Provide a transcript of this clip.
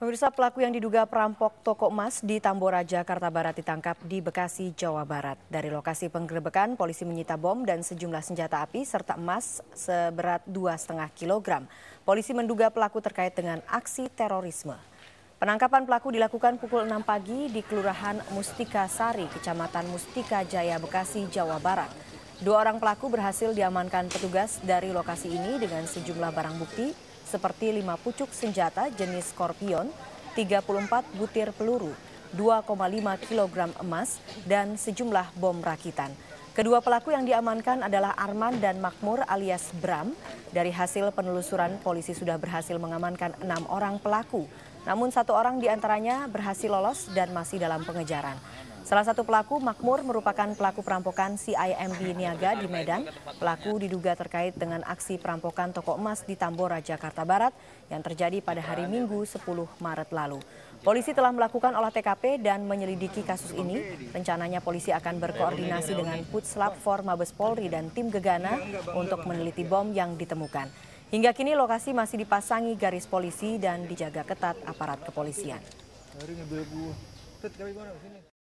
Pemirsa pelaku yang diduga perampok toko emas di Tambora, Jakarta Barat ditangkap di Bekasi, Jawa Barat. Dari lokasi penggerebekan, polisi menyita bom dan sejumlah senjata api serta emas seberat 2,5 kg. Polisi menduga pelaku terkait dengan aksi terorisme. Penangkapan pelaku dilakukan pukul 6 pagi di Kelurahan Mustika Sari, Kecamatan Mustika Jaya, Bekasi, Jawa Barat. Dua orang pelaku berhasil diamankan petugas dari lokasi ini dengan sejumlah barang bukti, seperti 5 pucuk senjata jenis Scorpion, 34 butir peluru, 2,5 kg emas, dan sejumlah bom rakitan. Kedua pelaku yang diamankan adalah Arman dan Makmur alias Bram. Dari hasil penelusuran, polisi sudah berhasil mengamankan enam orang pelaku. Namun satu orang diantaranya berhasil lolos dan masih dalam pengejaran. Salah satu pelaku, Makmur, merupakan pelaku perampokan CIMB Niaga di Medan. Pelaku diduga terkait dengan aksi perampokan toko emas di Tambora, Jakarta Barat yang terjadi pada hari Minggu 10 Maret lalu. Polisi telah melakukan olah TKP dan menyelidiki kasus ini. Rencananya polisi akan berkoordinasi dengan Putslab for Mabes Polri dan tim Gegana untuk meneliti bom yang ditemukan. Hingga kini lokasi masih dipasangi garis polisi dan dijaga ketat aparat kepolisian.